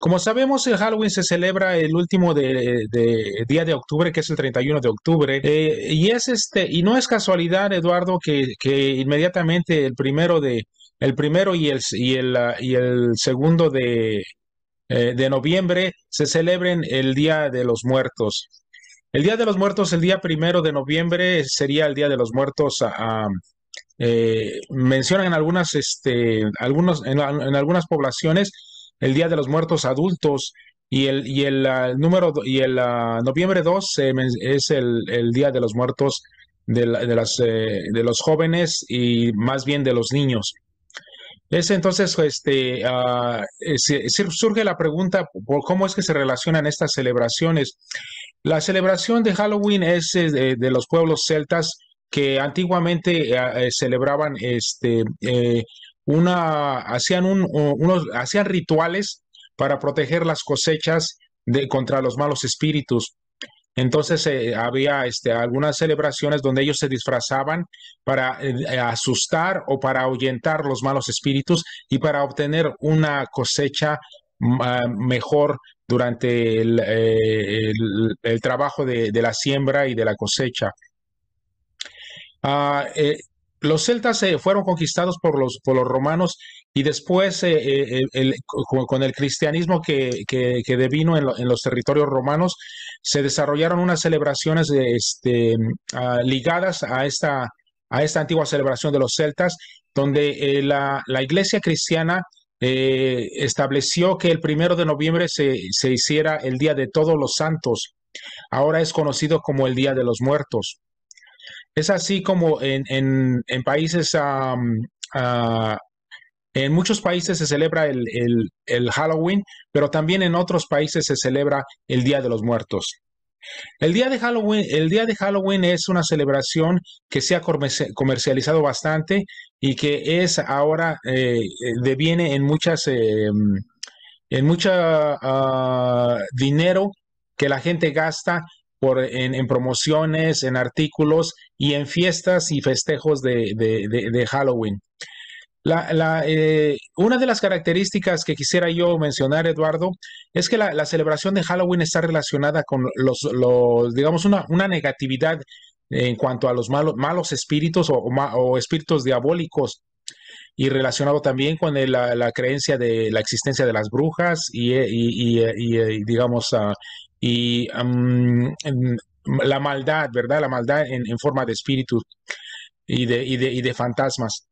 Como sabemos, el Halloween se celebra el último de, día de octubre, que es el 31 de octubre, eh, y es este y no es casualidad, Eduardo, que, inmediatamente el primero de ah, y el segundo eh, de, noviembre se celebren el Día de los Muertos. El Día de los Muertos, el día primero de noviembre sería el Día de los Muertos. Ah, ah, eh, mencionan algunas, este, algunos, en, algunas poblaciones el Día de los Muertos Adultos y el, y el ah, número y el ah, noviembre 2 eh, es el, Día de los Muertos de, las, eh, de los jóvenes y más bien de los niños. Es entonces, este, ah, eh, surge la pregunta por cómo es que se relacionan estas celebraciones. La celebración de Halloween es de, de los pueblos celtas que antiguamente celebraban este, una, hacían, unos, hacían rituales para proteger las cosechas de, contra los malos espíritus. Entonces eh, había este, algunas celebraciones donde ellos se disfrazaban para eh, asustar o para ahuyentar los malos espíritus y para obtener una cosecha mm, ah, mejor durante el, eh, trabajo de, la siembra y de la cosecha. Ah los celtas eh, fueron conquistados por los, por los romanos y después eh, eh, con el cristianismo que, que, devino en, los territorios romanos, se desarrollaron unas celebraciones este, ah, ligadas a esta, a esta antigua celebración de los celtas, donde la, iglesia cristiana estableció que el primero de noviembre se, se hiciera el Día de Todos los Santos. Ahora es conocido como el Día de los Muertos. Es así como en, en, en países, ah, en muchos países se celebra el, el, Halloween, pero también en otros países se celebra el Día de los Muertos. El día, de Halloween, el día de Halloween, es una celebración que se ha comercializado bastante y que es ahora eh, deviene en muchas eh, en mucho ah, dinero que la gente gasta en, promociones, en artículos y en fiestas y festejos de, Halloween. La, eh, una de las características que quisiera yo mencionar, Eduardo, es que la, celebración de Halloween está relacionada con los, digamos, una, negatividad en cuanto a los malos, malos espíritus o, espíritus diabólicos y relacionado también con la, creencia de la existencia de las brujas y, digamos, ah, y la maldad, ¿verdad? La maldad en, forma de espíritu y de, y de, y de fantasmas.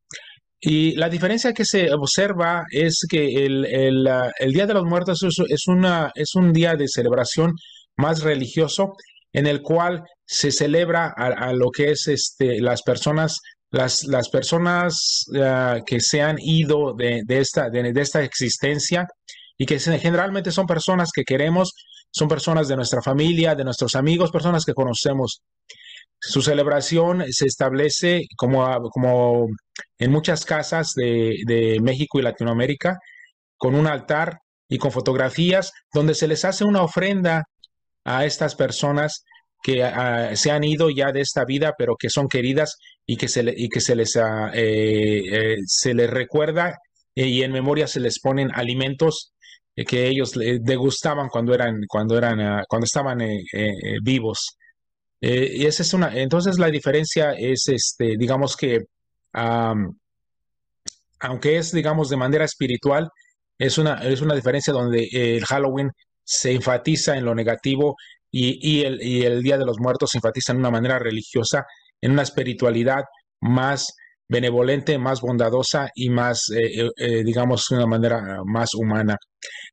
Y la diferencia que se observa es que el, ah, Día de los Muertos es, una, es, un día de celebración más religioso en el cual se celebra a, lo que es este, las personas, las, las personas ah, que se han ido de, esta, de, esta existencia y que generalmente son personas que queremos son personas de nuestra familia, de nuestros amigos, personas que conocemos. Su celebración se establece como, como en muchas casas de, México y Latinoamérica, con un altar y con fotografías donde se les hace una ofrenda a estas personas que se han ido ya de esta vida, pero que son queridas y que se, y que se les, ah, eh, eh, se recuerda eh, y en memoria se les ponen alimentos eh, que ellos degustaban cuando eran, cuando eran, ah, cuando estaban eh, eh, vivos. y esa es una, entonces la diferencia es, este, digamos que, aunque es, digamos, de manera espiritual, es una, es una diferencia donde el Halloween se enfatiza en lo negativo y, el, el Día de los Muertos se enfatiza en una manera religiosa, en una espiritualidad más benevolente, más bondadosa y más, digamos, de una manera ah, más humana.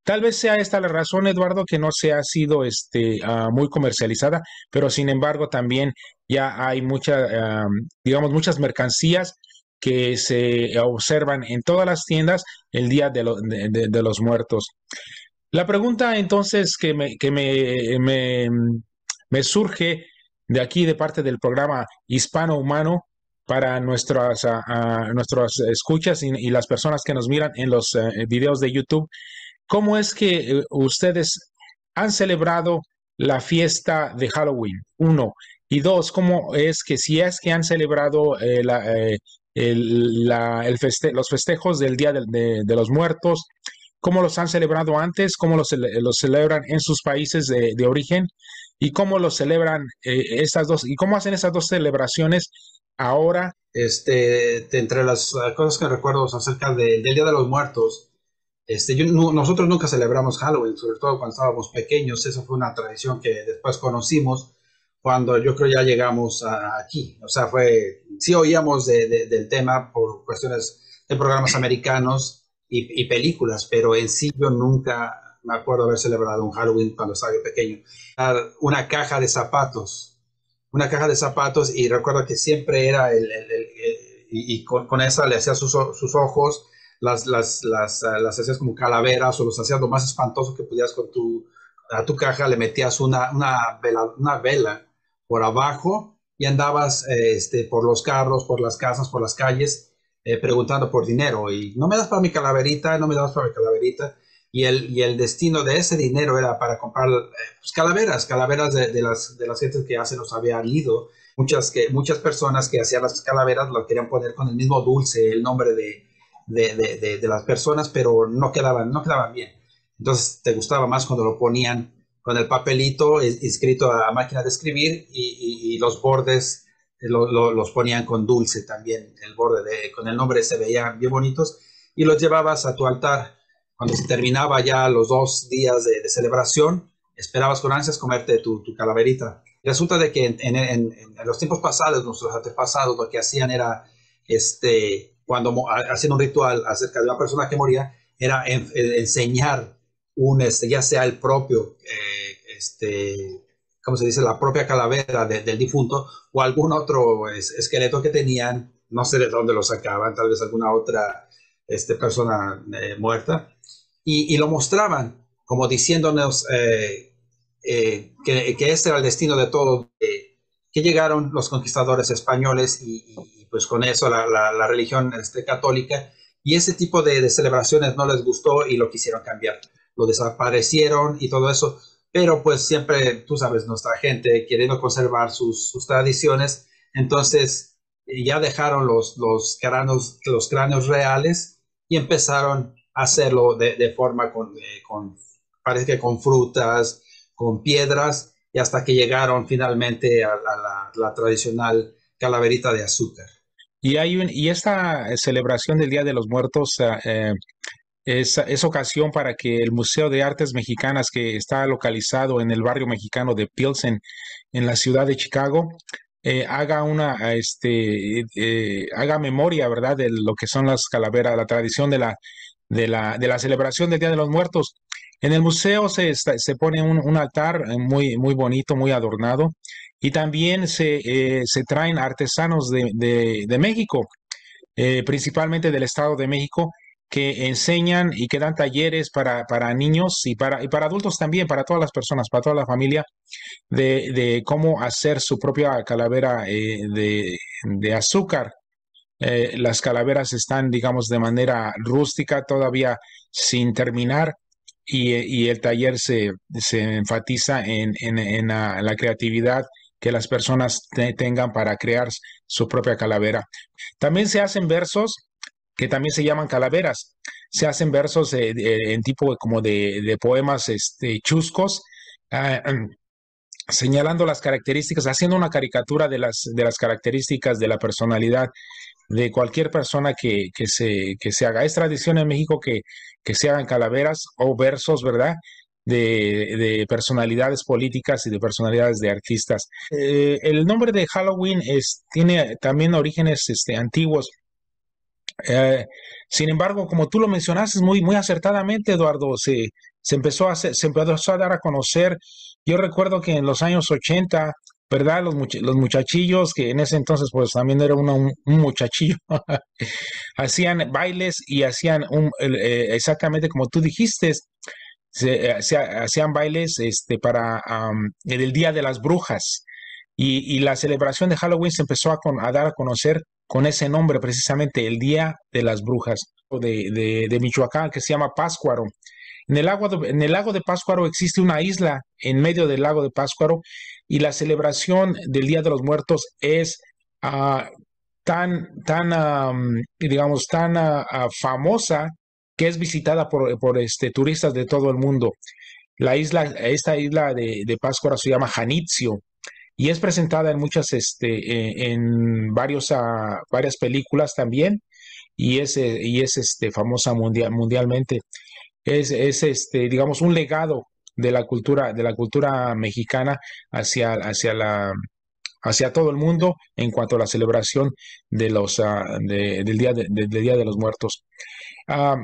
Tal vez sea esta la razón, Eduardo, que no se ha sido este, ah, muy comercializada, pero sin embargo también ya hay muchas, ah, digamos, muchas mercancías que se observan en todas las tiendas el día de, los muertos. La pregunta entonces que, me, surge de aquí de parte del programa Hispano Humano para nuestras, ah, escuchas y, las personas que nos miran en los eh, videos de YouTube ¿Cómo es que eh, ustedes han celebrado la fiesta de Halloween? Uno. Y dos, ¿cómo es que si es que han celebrado eh, eh, los festejos del Día de, los Muertos? ¿Cómo los han celebrado antes? ¿Cómo los, celebran en sus países de, origen? ¿Y cómo los celebran esas dos? ¿Y cómo hacen esas dos celebraciones ahora? Este, entre las cosas que recuerdo acerca del Día de los Muertos, este, nosotros nunca celebramos Halloween, sobre todo cuando estábamos pequeños, esa fue una tradición que después conocimos cuando yo creo ya llegamos aquí. O sea, fue, sí oíamos del tema por cuestiones de programas americanos y, películas, pero en sí yo nunca me acuerdo haber celebrado un Halloween cuando estaba pequeño. Una caja de zapatos, una caja de zapatos y recuerdo que siempre era el, y, con, esa le hacía sus, sus ojos las, las, las, ah, las hacías como calaveras o los hacías lo más espantoso que podías con tu, a tu caja, le metías una, una, vela, una vela por abajo y andabas eh, este, por los carros, por las casas, por las calles, eh, preguntando por dinero y no me das para mi calaverita, no me das para mi calaverita. Y el, y el destino de ese dinero era para comprar eh, pues, calaveras, calaveras de, de, las, de las gentes que ya se los había ido. Muchas, que, muchas personas que hacían las calaveras las querían poner con el mismo dulce, el nombre de, de, las personas, pero no quedaban, no quedaban bien. Entonces te gustaba más cuando lo ponían con el papelito escrito a máquina de escribir y, los bordes eh, los ponían con dulce también, el borde con el nombre se veían bien bonitos y los llevabas a tu altar. Cuando se terminaba ya los dos días de, celebración, esperabas con ansias comerte tu, calaverita. Resulta de que en, los tiempos pasados, nuestros antepasados, lo que hacían era este, cuando hacían un ritual acerca de una persona que moría, era eh, enseñar un, este, ya sea el propio, eh, este, ¿cómo se dice?, la propia calavera del difunto o algún otro esqueleto que tenían, no sé de dónde lo sacaban, tal vez alguna otra este, persona eh, muerta, y, lo mostraban como diciéndonos que, que, ese era el destino de todos, que llegaron los conquistadores españoles y pues con eso la, religión este, católica y ese tipo de, celebraciones no les gustó y lo quisieron cambiar, lo desaparecieron y todo eso, pero pues siempre, tú sabes, nuestra gente queriendo conservar sus, tradiciones, entonces ya dejaron los, cráneos, los reales y empezaron a hacerlo de, forma eh, con, parece que con frutas, con piedras, y hasta que llegaron finalmente a, la tradicional calaverita de azúcar. Y, hay y esta eh, celebración del Día de los Muertos eh, eh, es, ocasión para que el Museo de Artes Mexicanas, que está localizado en el barrio mexicano de Pilsen, en la ciudad de Chicago, haga una, este, haga memoria, ¿verdad?, de lo que son las calaveras, la tradición de la, de la, de la celebración del Día de los Muertos. En el museo se, se pone un, un altar muy, muy bonito, muy adornado, y también se, eh, se traen artesanos de, México, eh, principalmente del Estado de México, que enseñan y que dan talleres para, niños y para, para adultos también, para todas las personas, para toda la familia, de, cómo hacer su propia calavera eh, de, azúcar. las calaveras están, digamos, de manera rústica, todavía sin terminar, y, el taller se, se enfatiza en, en la creatividad que las personas tengan para crear su propia calavera. También se hacen versos que también se llaman calaveras. Se hacen versos en tipo como de, poemas este, chuscos, ah, señalando las características, haciendo una caricatura de las, de las características de la personalidad de cualquier persona que, que, se, que se haga. Es tradición en México que, que se hagan calaveras o versos, ¿verdad? de, personalidades políticas y de personalidades de artistas. Eh, el nombre de Halloween tiene también orígenes este, antiguos. Eh, sin embargo, como tú lo mencionaste muy, muy acertadamente, Eduardo, se, se, empezó a se empezó a dar a conocer. Yo recuerdo que en los años 80, ¿verdad? Los, los muchachillos, que en ese entonces pues también era un, muchachillo, hacían bailes y hacían eh, exactamente como tú dijiste, se, eh, hacían bailes este, para el Día de las Brujas. Y, la celebración de Halloween se empezó a, dar a conocer con ese nombre precisamente, el Día de las Brujas de, de, Michoacán, que se llama Páscuaro. En el, lago de Páscuaro existe una isla en medio del lago de Páscuaro y la celebración del Día de los Muertos es ah, tan, tan digamos, tan ah, ah, famosa que es visitada por, este, turistas de todo el mundo. La isla, esta isla de, de Páscora se llama Janitzio y es presentada en muchas, este, e, en varios, a, ah, varias películas también y es, eh, y es este, famosa mundial, mundialmente. Es, este, digamos, un legado de la cultura, de la cultura mexicana hacia, hacia la, hacia todo el mundo en cuanto a la celebración de los, ah, del, día de, día de, los Muertos. Ah,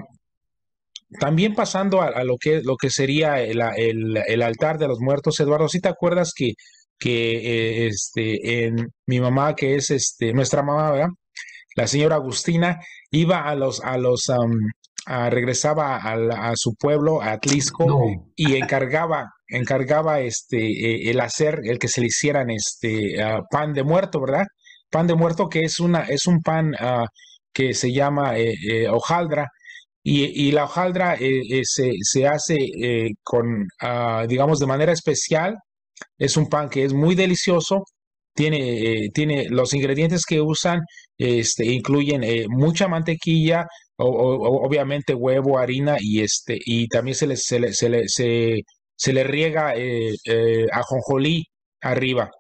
también pasando a, lo, que, lo que sería el, altar de los muertos, Eduardo, si te acuerdas que, que eh, este, en mi mamá, que es este, nuestra mamá, ¿verdad? la señora Agustina, iba a los, a los regresaba a, su pueblo, a Atlisco, y encargaba, encargaba este, eh, el hacer, el que se le hicieran este ah, pan de muerto, ¿verdad? Pan de muerto que es una, es un pan ah, que se llama eh, hojaldra y, la hojaldra eh, eh, se, hace eh, con, ah, digamos, de manera especial. Es un pan que es muy delicioso. Tiene, tiene los ingredientes que usan, este, incluyen mucha mantequilla, obviamente huevo, harina y, este, y también se le, se le, se riega ajonjolí arriba.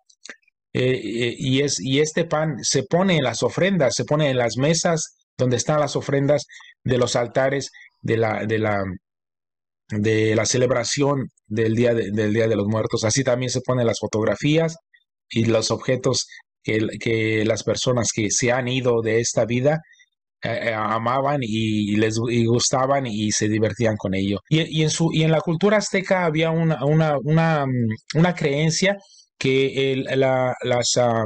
y, es, y este pan se pone en las ofrendas, se pone en las mesas donde están las ofrendas de los altares de la, de la, de la celebración del día de, del día de los Muertos. Así también se ponen las fotografías y los objetos que, las personas que se han ido de esta vida eh, eh, amaban y, les gustaban y se divertían con ello. Y, en, su, y en la cultura azteca había una, una, creencia que las, ah,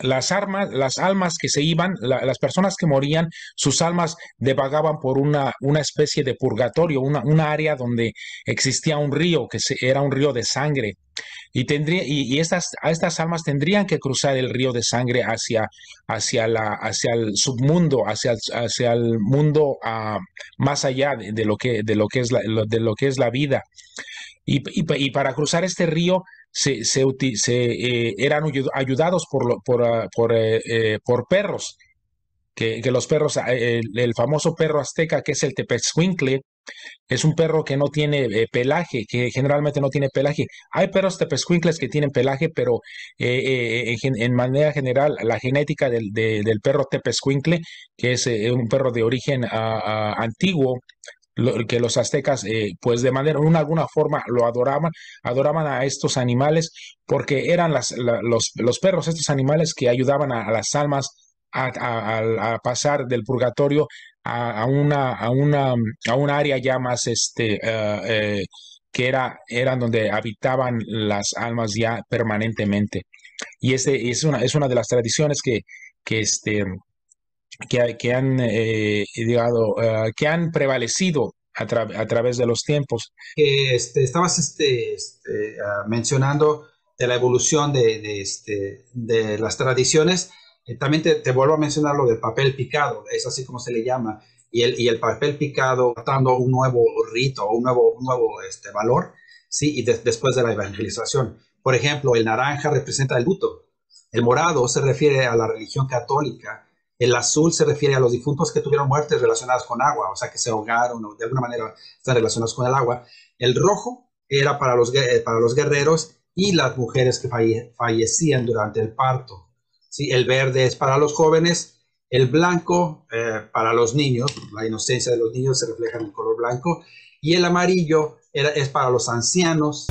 las armas, las almas que se iban, las personas que morían, sus almas devagaban por una, una especie de purgatorio, una, área donde existía un río, que era un río de sangre. Y, tendría, y, estas, a estas almas tendrían que cruzar el río de sangre hacia, hacia, la, hacia el submundo, hacia, hacia el mundo ah, más allá de, lo que, de, lo que es de lo que es la vida. Y, para cruzar este río se, se, se eh, eran ayudados por, por, ah, por, eh, eh, por, perros, que, los perros, ah, el, famoso perro azteca que es el tepezcuincle, es un perro que no tiene pelaje, que generalmente no tiene pelaje. Hay perros tepezcuincles que tienen pelaje, pero en, manera general la genética del, del perro tepezcuincle, que es un perro de origen ah, antiguo, que los aztecas, eh, pues de manera, en alguna forma lo adoraban, adoraban a estos animales porque eran las, los, los, perros, estos animales que ayudaban a, las almas a, pasar del purgatorio a, una, a, una, a un área ya más este, eh, eh, que era, eran donde habitaban las almas ya permanentemente. Y es una, es una de las tradiciones que, que, este, que, han, eh, eh, que han prevalecido a, través de los tiempos. Este, estabas este, este, ah, mencionando de la evolución de, de, este, las tradiciones. Eh, también te, vuelvo a mencionar lo del papel picado, es así como se le llama, y el, y el papel picado dando un nuevo rito, un nuevo, nuevo este, valor, ¿sí? y después de la evangelización. Por ejemplo, el naranja representa el luto, el morado se refiere a la religión católica, el azul se refiere a los difuntos que tuvieron muertes relacionadas con agua, o sea, que se ahogaron o de alguna manera están relacionados con el agua. El rojo era para los, eh, para los guerreros y las mujeres que fallecían durante el parto. ¿sí? El verde es para los jóvenes, el blanco eh, para los niños, la inocencia de los niños se refleja en el color blanco, y el amarillo es para los ancianos,